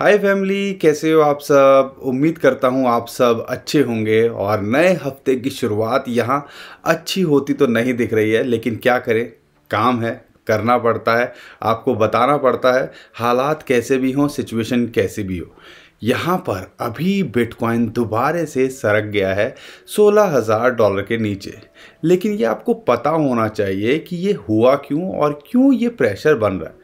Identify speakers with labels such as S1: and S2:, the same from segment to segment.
S1: हाय family कैसे हो आप सब उम्मीद करता हूँ आप सब अच्छे होंगे और नए हफ्ते की शुरुआत यहाँ अच्छी होती तो नहीं दिख रही है लेकिन क्या करें काम है करना पड़ता है आपको बताना पड़ता है हालात कैसे भी हों सिचुएशन कैसे भी हो यहाँ पर अभी बिटकॉइन दोबारे से सरक गया है 16,000 डॉलर के नीचे लेकिन ये आपको पता होना चाहिए कि ये हुआ क्यों और क्यों ये प्रेशर बन रहा है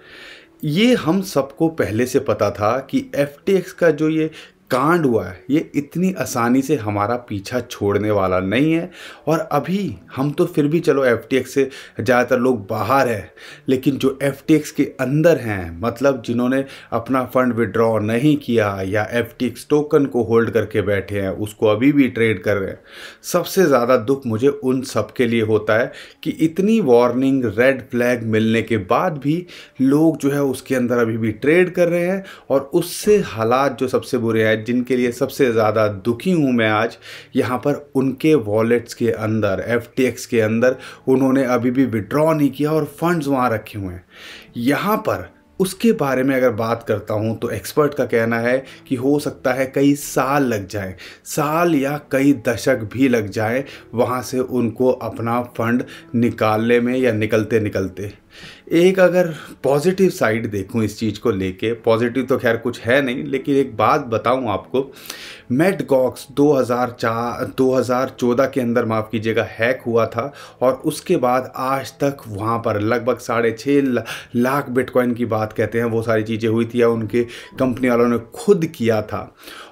S1: ये हम सबको पहले से पता था कि एफ का जो ये कांड हुआ है ये इतनी आसानी से हमारा पीछा छोड़ने वाला नहीं है और अभी हम तो फिर भी चलो एफ से ज़्यादातर लोग बाहर हैं लेकिन जो एफ के अंदर हैं मतलब जिन्होंने अपना फंड विड्रॉ नहीं किया या एफ टोकन को होल्ड करके बैठे हैं उसको अभी भी ट्रेड कर रहे हैं सबसे ज़्यादा दुख मुझे उन सब के लिए होता है कि इतनी वार्निंग रेड फ्लैग मिलने के बाद भी लोग जो है उसके अंदर अभी भी ट्रेड कर रहे हैं और उससे हालात जो सबसे बुरे हैं जिनके लिए सबसे ज़्यादा दुखी हूँ मैं आज यहाँ पर उनके वॉलेट्स के अंदर एफ के अंदर उन्होंने अभी भी विड्रॉ नहीं किया और फंड्स वहाँ रखे हुए हैं यहाँ पर उसके बारे में अगर बात करता हूँ तो एक्सपर्ट का कहना है कि हो सकता है कई साल लग जाए साल या कई दशक भी लग जाए वहाँ से उनको अपना फंड निकालने में या निकलते निकलते एक अगर पॉजिटिव साइड देखूं इस चीज़ को लेके पॉजिटिव तो खैर कुछ है नहीं लेकिन एक बात बताऊं आपको मेट गॉक्स दो हज़ार के अंदर माफ़ कीजिएगा हैक हुआ था और उसके बाद आज तक वहाँ पर लगभग साढ़े छः लाख बिटकॉइन की बात कहते हैं वो सारी चीज़ें हुई थी या उनके कंपनी वालों ने खुद किया था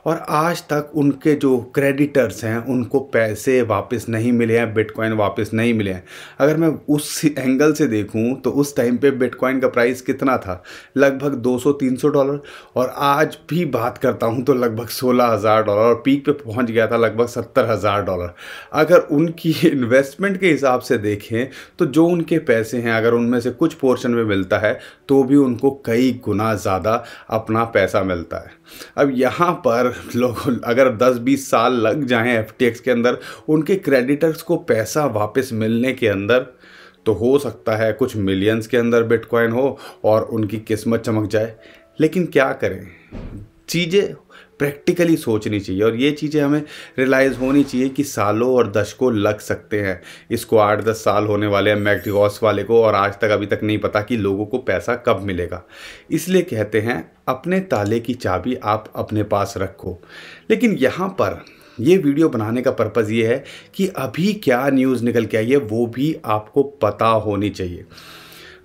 S1: और आज तक उनके जो क्रेडिटर्स हैं उनको पैसे वापस नहीं मिले हैं बिटकॉइन वापस नहीं मिले हैं अगर मैं उस एंगल से देखूँ तो उस टाइम पे बिटकॉइन का प्राइस कितना था लगभग 200-300 डॉलर और आज भी बात करता हूँ तो लगभग 16000 डॉलर और पीक पे पहुँच गया था लगभग 70000 डॉलर अगर उनकी इन्वेस्टमेंट के हिसाब से देखें तो जो उनके पैसे हैं अगर उनमें से कुछ पोर्शन में मिलता है तो भी उनको कई गुना ज़्यादा अपना पैसा मिलता है अब यहाँ पर लोग अगर 10-20 साल लग जाएँ एफ के अंदर उनके क्रेडिटर्स को पैसा वापस मिलने के अंदर तो हो सकता है कुछ मिलियंस के अंदर बिटकॉइन हो और उनकी किस्मत चमक जाए लेकिन क्या करें चीज़ें प्रैक्टिकली सोचनी चाहिए और ये चीज़ें हमें रियलाइज़ होनी चाहिए कि सालों और दशकों लग सकते हैं इसको आठ दस साल होने वाले हैं मैकडिगॉस वाले को और आज तक अभी तक नहीं पता कि लोगों को पैसा कब मिलेगा इसलिए कहते हैं अपने ताले की चाबी आप अपने पास रखो लेकिन यहाँ पर ये वीडियो बनाने का पर्पज़ ये है कि अभी क्या न्यूज़ निकल के आई है वो भी आपको पता होनी चाहिए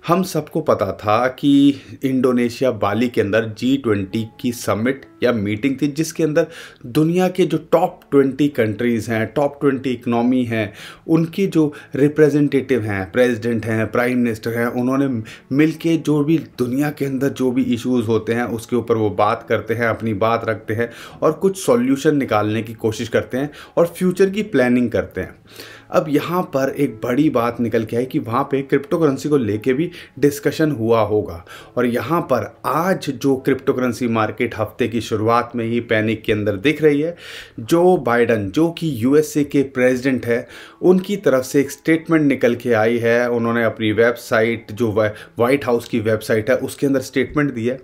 S1: हम सबको पता था कि इंडोनेशिया बाली के अंदर जी ट्वेंटी की समिट या मीटिंग थी जिसके अंदर दुनिया के जो टॉप ट्वेंटी कंट्रीज़ हैं टॉप ट्वेंटी इकनॉमी हैं उनके जो रिप्रेजेंटेटिव हैं प्रेसिडेंट हैं प्राइम मिनिस्टर हैं उन्होंने मिलके जो भी दुनिया के अंदर जो भी इश्यूज़ होते हैं उसके ऊपर वो बात करते हैं अपनी बात रखते हैं और कुछ सॉल्यूशन निकालने की कोशिश करते हैं और फ्यूचर की प्लानिंग करते हैं अब यहाँ पर एक बड़ी बात निकल के आई कि वहाँ पे क्रिप्टो करेंसी को लेके भी डिस्कशन हुआ होगा और यहाँ पर आज जो क्रिप्टो करेंसी मार्केट हफ्ते की शुरुआत में ही पैनिक के अंदर दिख रही है जो बाइडन जो कि यूएसए के प्रेसिडेंट है उनकी तरफ से एक स्टेटमेंट निकल के आई है उन्होंने अपनी वेबसाइट जो वाइट हाउस की वेबसाइट है उसके अंदर स्टेटमेंट दी है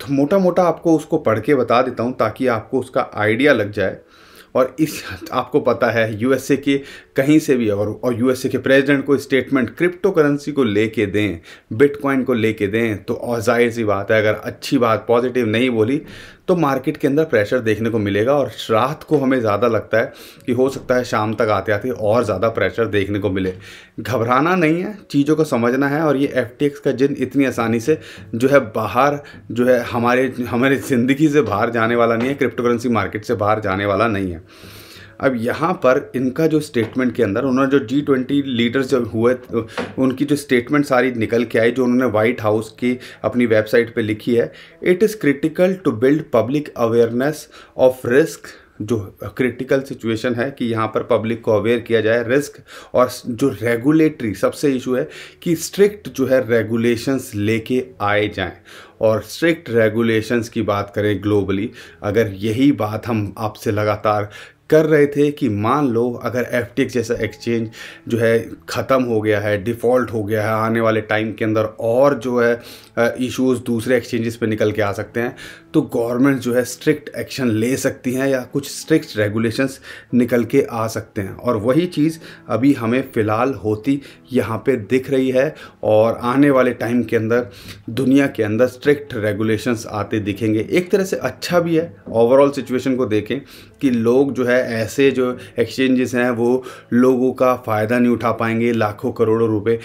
S1: तो मोटा मोटा आपको उसको पढ़ के बता देता हूँ ताकि आपको उसका आइडिया लग जाए और इस आपको पता है यूएसए के कहीं से भी और और यूएसए के प्रेसिडेंट को स्टेटमेंट क्रिप्टो करेंसी को लेके दें बिटकॉइन को लेके दें तो और जाहिर सी बात है अगर अच्छी बात पॉजिटिव नहीं बोली तो मार्केट के अंदर प्रेशर देखने को मिलेगा और रात को हमें ज़्यादा लगता है कि हो सकता है शाम तक आते आते और ज़्यादा प्रेशर देखने को मिले घबराना नहीं है चीज़ों को समझना है और ये एफ का जिन इतनी आसानी से जो है बाहर जो है हमारे हमारे ज़िंदगी से बाहर जाने वाला नहीं है क्रिप्टो करेंसी मार्केट से बाहर जाने वाला नहीं है अब यहाँ पर इनका जो स्टेटमेंट के अंदर उन्होंने जो जी ट्वेंटी लीडर्स जब हुए उनकी जो स्टेटमेंट सारी निकल के आई जो उन्होंने वाइट हाउस की अपनी वेबसाइट पे लिखी है it is critical to build public awareness of risk जो क्रिटिकल सिचुएशन है कि यहाँ पर पब्लिक को अवेयर किया जाए रिस्क और जो रेगुलेटरी सबसे इशू है कि स्ट्रिक्ट जो है रेगुलेशंस लेके आए जाएं और स्ट्रिक्ट रेगुलेशंस की बात करें ग्लोबली अगर यही बात हम आपसे लगातार कर रहे थे कि मान लो अगर एफ जैसा एक्सचेंज जो है ख़त्म हो गया है डिफ़ॉल्ट हो गया है आने वाले टाइम के अंदर और जो है इश्यूज दूसरे एक्सचेंजेस पे निकल के आ सकते हैं तो गवर्नमेंट जो है स्ट्रिक्ट एक्शन ले सकती हैं या कुछ स्ट्रिक्ट रेगुलेशंस निकल के आ सकते हैं और वही चीज़ अभी हमें फ़िलहाल होती यहाँ पर दिख रही है और आने वाले टाइम के अंदर दुनिया के अंदर स्ट्रिक्ट रेगुलेशंस आते दिखेंगे एक तरह से अच्छा भी है ओवरऑल सिचुएशन को देखें कि लोग जो है है ऐसे जो एक्सचेंजेस हैं वो लोगों का फ़ायदा नहीं उठा पाएंगे लाखों करोड़ों रुपए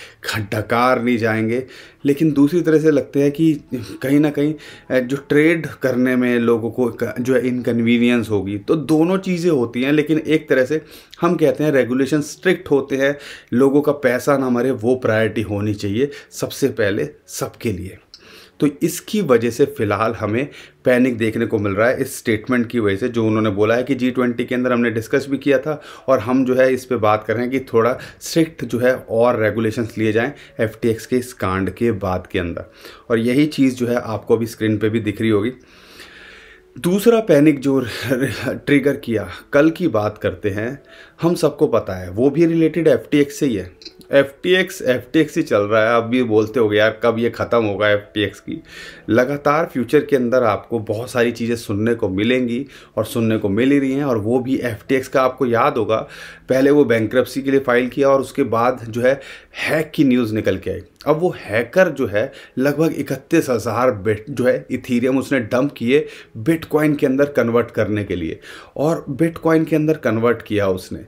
S1: डकार नहीं जाएंगे लेकिन दूसरी तरह से लगते हैं कि कहीं ना कहीं जो ट्रेड करने में लोगों को जो है इनकन्वीनियंस होगी तो दोनों चीज़ें होती हैं लेकिन एक तरह से हम कहते हैं रेगुलेशन स्ट्रिक्ट होते हैं लोगों का पैसा ना मरे वो प्रायोरिटी होनी चाहिए सबसे पहले सबके लिए तो इसकी वजह से फ़िलहाल हमें पैनिक देखने को मिल रहा है इस स्टेटमेंट की वजह से जो उन्होंने बोला है कि जी ट्वेंटी के अंदर हमने डिस्कस भी किया था और हम जो है इस पर बात कर रहे हैं कि थोड़ा स्ट्रिक्ट जो है और रेगुलेशंस लिए जाएं एफ के इस कांड के बाद के अंदर और यही चीज़ जो है आपको अभी स्क्रीन पर भी दिख रही होगी दूसरा पैनिक जो ट्रिगर किया कल की बात करते हैं हम सबको पता है वो भी रिलेटेड एफ से ही है F T X F T X ही चल रहा है आप भी बोलते हो गए यार कब ये ख़त्म होगा एफ टी एक्स की लगातार फ्यूचर के अंदर आपको बहुत सारी चीज़ें सुनने को मिलेंगी और सुनने को मिल ही रही हैं और वो भी एफ टी एक्स का आपको याद होगा पहले वो बैंक्रप्सी के लिए फ़ाइल किया और उसके बाद जो है हैक की न्यूज़ निकल के आई अब वो हैकर जो है लगभग इकतीस हज़ार बिट जो है इथीरियम उसने डंप किए बिटकॉइन के अंदर कन्वर्ट करने के लिए और बिटकॉइन के अंदर कन्वर्ट किया उसने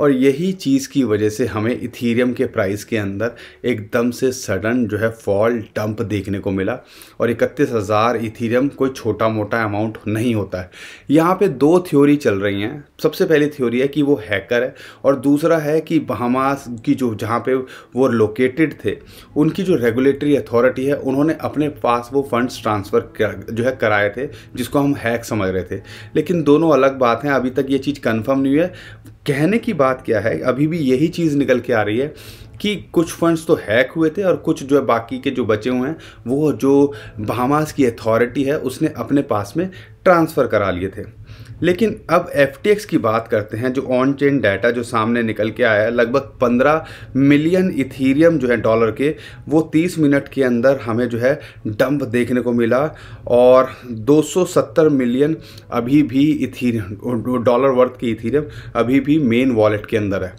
S1: और यही चीज़ की वजह से हमें इथीरियम के प्राइस के अंदर एकदम से सडन जो है फॉल डंप देखने को मिला और इकतीस हज़ार इथीरियम कोई छोटा मोटा अमाउंट नहीं होता है यहाँ पे दो थ्योरी चल रही हैं सबसे पहली थ्योरी है कि वो हैकर है और दूसरा है कि बहामास की जो जहाँ पे वो लोकेटेड थे उनकी जो रेगुलेटरी अथॉरिटी है उन्होंने अपने पास वो फंड्स ट्रांसफ़र जो है कराए थे जिसको हम हैक समझ रहे थे लेकिन दोनों अलग बात हैं अभी तक ये चीज़ कंफर्म नहीं है कहने की बात क्या है अभी भी यही चीज़ निकल के आ रही है कि कुछ फंड्स तो हैक हुए थे और कुछ जो है बाकी के जो बचे हुए हैं वो जो बहामास की अथॉरिटी है उसने अपने पास में ट्रांसफ़र करा लिए थे लेकिन अब एफ की बात करते हैं जो ऑन चेन डाटा जो सामने निकल के आया है लगभग 15 मिलियन इथीरियम जो है डॉलर के वो 30 मिनट के अंदर हमें जो है डंप देखने को मिला और 270 मिलियन अभी भी इथीरियम डॉलर वर्थ की इथीरियम अभी भी मेन वॉलेट के अंदर है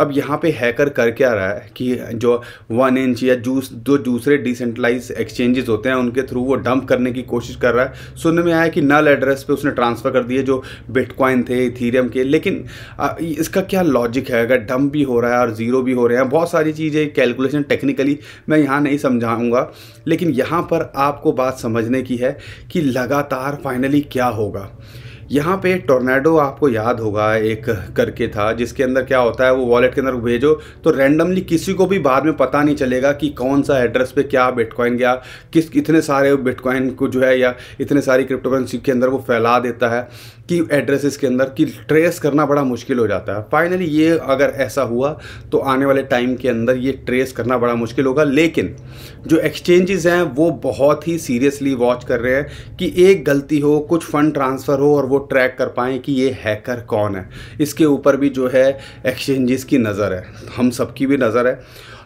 S1: अब यहाँ पे हैकर कर क्या रहा है कि जो वन इंच या जूस जो दूसरे डिसेंट्रलाइज एक्सचेंजेस होते हैं उनके थ्रू वो डंप करने की कोशिश कर रहा है सुनने में आया कि नल एड्रेस पे उसने ट्रांसफ़र कर दिए जो बिटकॉइन थे इथीरियम के लेकिन इसका क्या लॉजिक है अगर डंप भी हो रहा है और ज़ीरो भी हो रहे हैं बहुत सारी चीज़ें कैलकुलेशन टेक्निकली मैं यहाँ नहीं समझाऊँगा लेकिन यहाँ पर आपको बात समझने की है कि लगातार फाइनली क्या होगा यहाँ पे टोर्नेडो आपको याद होगा एक करके था जिसके अंदर क्या होता है वो वॉलेट के अंदर भेजो तो रैंडमली किसी को भी बाद में पता नहीं चलेगा कि कौन सा एड्रेस पे क्या बिटकॉइन गया किस इतने सारे बिटकॉइन को जो है या इतने सारी क्रिप्टोकरेंसी के अंदर वो फैला देता है कि एड्रेसेस के अंदर कि ट्रेस करना बड़ा मुश्किल हो जाता है फाइनली ये अगर ऐसा हुआ तो आने वाले टाइम के अंदर ये ट्रेस करना बड़ा मुश्किल होगा लेकिन जो एक्सचेंजेस हैं वो बहुत ही सीरियसली वॉच कर रहे हैं कि एक गलती हो कुछ फ़ंड ट्रांसफ़र हो और वो ट्रैक कर पाएँ कि ये हैकर कौन है इसके ऊपर भी जो है एक्सचेंजेस की नज़र है हम सबकी भी नज़र है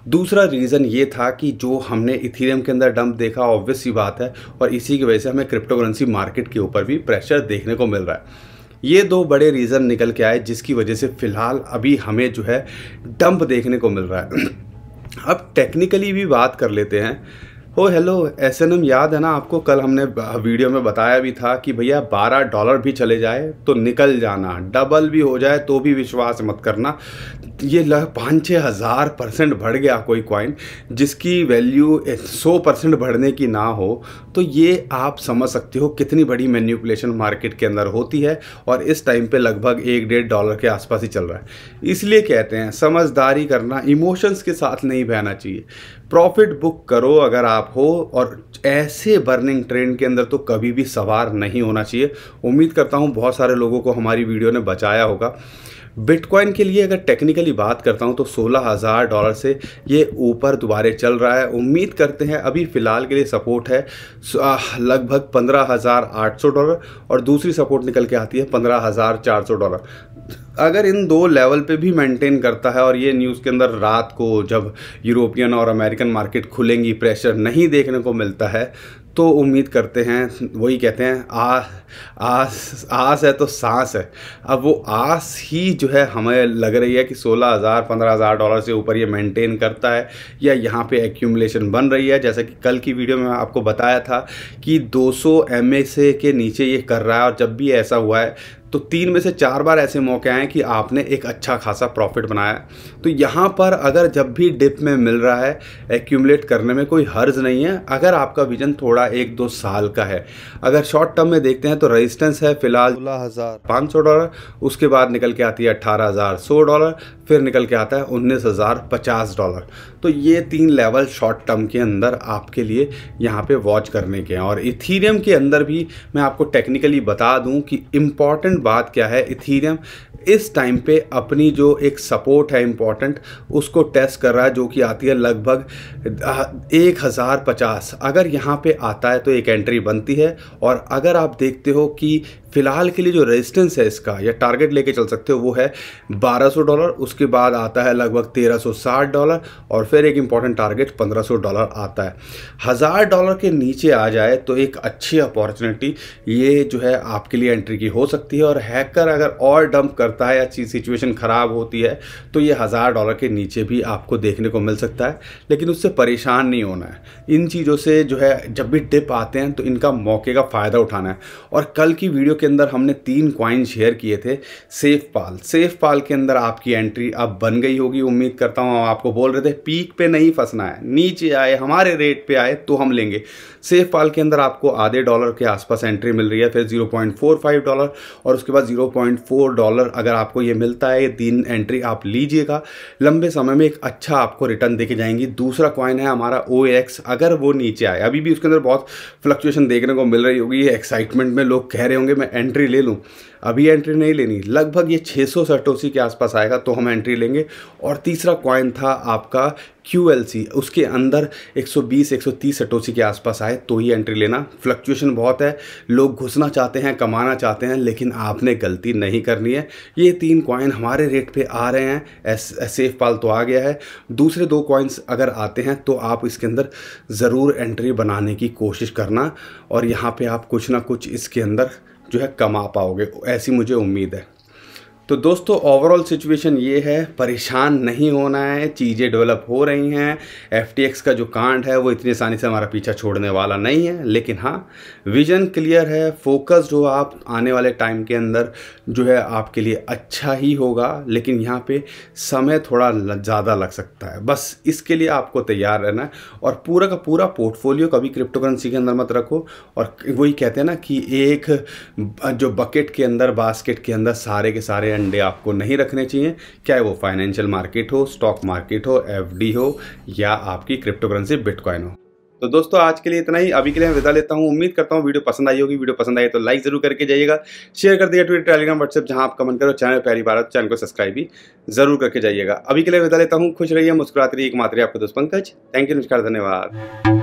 S1: दूसरा रीज़न ये था कि जो हमने इथीरियम के अंदर डंप देखा ऑब्वियस ही बात है और इसी की वजह से हमें क्रिप्टोकरेंसी मार्केट के ऊपर भी प्रेशर देखने को मिल रहा है ये दो बड़े रीज़न निकल के आए जिसकी वजह से फ़िलहाल अभी हमें जो है डंप देखने को मिल रहा है अब टेक्निकली भी बात कर लेते हैं हो हेलो एस एन एम याद है ना आपको कल हमने वीडियो में बताया भी था कि भैया 12 डॉलर भी चले जाए तो निकल जाना डबल भी हो जाए तो भी विश्वास मत करना ये लग पाँच छः हज़ार परसेंट बढ़ गया कोई क्वाइन जिसकी वैल्यू सौ परसेंट बढ़ने की ना हो तो ये आप समझ सकते हो कितनी बड़ी मैन्यूपुलेशन मार्केट के अंदर होती है और इस टाइम पे लगभग एक डेढ़ डॉलर के आसपास ही चल रहा है इसलिए कहते हैं समझदारी करना इमोशंस के साथ नहीं बहना चाहिए प्रॉफिट बुक करो अगर आप हो और ऐसे बर्निंग ट्रेंड के अंदर तो कभी भी सवार नहीं होना चाहिए उम्मीद करता हूँ बहुत सारे लोगों को हमारी वीडियो ने बचाया होगा बिटकॉइन के लिए अगर टेक्निकली बात करता हूँ तो सोलह हज़ार डॉलर से ये ऊपर दोबारे चल रहा है उम्मीद करते हैं अभी फ़िलहाल के लिए सपोर्ट है लगभग पंद्रह हज़ार आठ सौ डॉलर और दूसरी सपोर्ट निकल के आती है पंद्रह हज़ार चार सौ डॉलर अगर इन दो लेवल पे भी मेंटेन करता है और ये न्यूज़ के अंदर रात को जब यूरोपियन और अमेरिकन मार्केट खुलेंगी प्रेशर नहीं देखने को मिलता है तो उम्मीद करते हैं वही कहते हैं आ आस आस है तो सांस है अब वो आस ही जो है हमें लग रही है कि सोलह हज़ार पंद्रह हज़ार डॉलर से ऊपर ये मेंटेन करता है या यहाँ पे एक्यूमलेशन बन रही है जैसा कि कल की वीडियो में आपको बताया था कि 200 एम से के नीचे ये कर रहा है और जब भी ऐसा हुआ है तो तीन में से चार बार ऐसे मौके आए कि आपने एक अच्छा खासा प्रॉफिट बनाया तो यहाँ पर अगर जब भी डिप में मिल रहा है एक्यूमलेट करने में कोई हर्ज नहीं है अगर आपका विजन थोड़ा एक दो साल का है अगर शॉर्ट टर्म में देखते हैं तो रजिस्टेंस है फिलहाल सोलह हज़ार पाँच सौ डॉलर उसके बाद निकल के आती है अट्ठारह हज़ार सौ डॉलर फिर निकल के आता है उन्नीस हज़ार पचास डॉलर तो ये तीन लेवल शॉर्ट टर्म के अंदर आपके लिए यहाँ पे वॉच करने के हैं और इथीरियम के अंदर भी मैं आपको टेक्निकली बता दूँ कि इम्पॉर्टेंट बात क्या है इथीरियम इस टाइम पे अपनी जो एक सपोर्ट है इम्पॉर्टेंट उसको टेस्ट कर रहा है जो कि आती है लगभग एक हज़ार पचास अगर यहाँ पे आता है तो एक एंट्री बनती है और अगर आप देखते हो कि फ़िलहाल के लिए जो रेजिस्टेंस है इसका या टारगेट लेके चल सकते हो वो है 1200 डॉलर उसके बाद आता है लगभग 1360 डॉलर और फिर एक इम्पॉर्टेंट टारगेट 1500 डॉलर आता है हज़ार डॉलर के नीचे आ जाए तो एक अच्छी अपॉर्चुनिटी ये जो है आपके लिए एंट्री की हो सकती है और हैकर अगर और डंप करता है या चीज़ सिचुएशन ख़राब होती है तो ये हज़ार डॉलर के नीचे भी आपको देखने को मिल सकता है लेकिन उससे परेशान नहीं होना है इन चीज़ों से जो है जब भी डिप आते हैं तो इनका मौके का फ़ायदा उठाना है और कल की वीडियो के अंदर हमने तीन क्वाइन शेयर किए थे सेफ पाल सेफ पाल के अंदर आपकी एंट्री अब बन गई होगी उम्मीद करता हूँ आपको बोल रहे थे पीक पे नहीं फंसना है नीचे आए हमारे रेट पे आए तो हम लेंगे सेफ पाल के अंदर आपको आधे डॉलर के आसपास एंट्री मिल रही है फिर जीरो डॉलर और और उसके बाद 0.4 डॉलर अगर आपको ये मिलता है ये तीन एंट्री आप लीजिएगा लंबे समय में एक अच्छा आपको रिटर्न दे जाएंगी दूसरा क्वाइन है हमारा ओ अगर वो नीचे आए अभी भी उसके अंदर बहुत फ्लक्चुएशन देखने को मिल रही होगी एक्साइटमेंट में लोग कह रहे होंगे मैं एंट्री ले लूँ अभी एंट्री नहीं लेनी लगभग ये छः सौ के आसपास आएगा तो हम एंट्री लेंगे और तीसरा क्वाइन था आपका क्यू उसके अंदर 120 130 सटोसी के आसपास आए तो ही एंट्री लेना फ्लक्चुएशन बहुत है लोग घुसना चाहते हैं कमाना चाहते हैं लेकिन आपने गलती नहीं करनी है ये तीन कॉइन हमारे रेट पे आ रहे हैं एस, सेफ पाल तो आ गया है दूसरे दो कॉइन्स अगर आते हैं तो आप इसके अंदर ज़रूर एंट्री बनाने की कोशिश करना और यहाँ पर आप कुछ ना कुछ इसके अंदर जो है कमा पाओगे ऐसी मुझे उम्मीद है तो दोस्तों ओवरऑल सिचुएशन ये है परेशान नहीं होना है चीज़ें डेवलप हो रही हैं एफ का जो कांड है वो इतनी आसानी से हमारा पीछा छोड़ने वाला नहीं है लेकिन हाँ विजन क्लियर है फोकस्ड हो आप आने वाले टाइम के अंदर जो है आपके लिए अच्छा ही होगा लेकिन यहाँ पे समय थोड़ा ज़्यादा लग सकता है बस इसके लिए आपको तैयार रहना है और पूरा का पूरा पोर्टफोलियो कभी क्रिप्टो करेंसी के अंदर मत रखो और वही कहते हैं ना कि एक जो बकेट के अंदर बास्केट के अंदर सारे के सारे अंडे आपको नहीं रखने चाहिए चाहे वो फाइनेंशियल मार्केट हो स्टॉक मार्केट हो एफ हो या आपकी क्रिप्टो करेंसी बिटकॉइन हो तो दोस्तों आज के लिए इतना ही अभी के लिए मैं विदा लेता हूँ उम्मीद करता हूँ वीडियो पसंद आई होगी वीडियो पसंद आई तो लाइक जरूर करके जाइएगा शेयर कर दिया ट्विटर टेलीग्राम व्हाट्सएप जहाँ आप कमेंट करो चैनल पहली बार चैनल तो को सब्सक्राइब भी जरूर करके जाइएगा अभी के लिए विदा लेता हूँ खुश रहिए मुस्कुराती रहिए एक मात्र आपको दोस्त पंकज थैंक यू नमस्कार धन्यवाद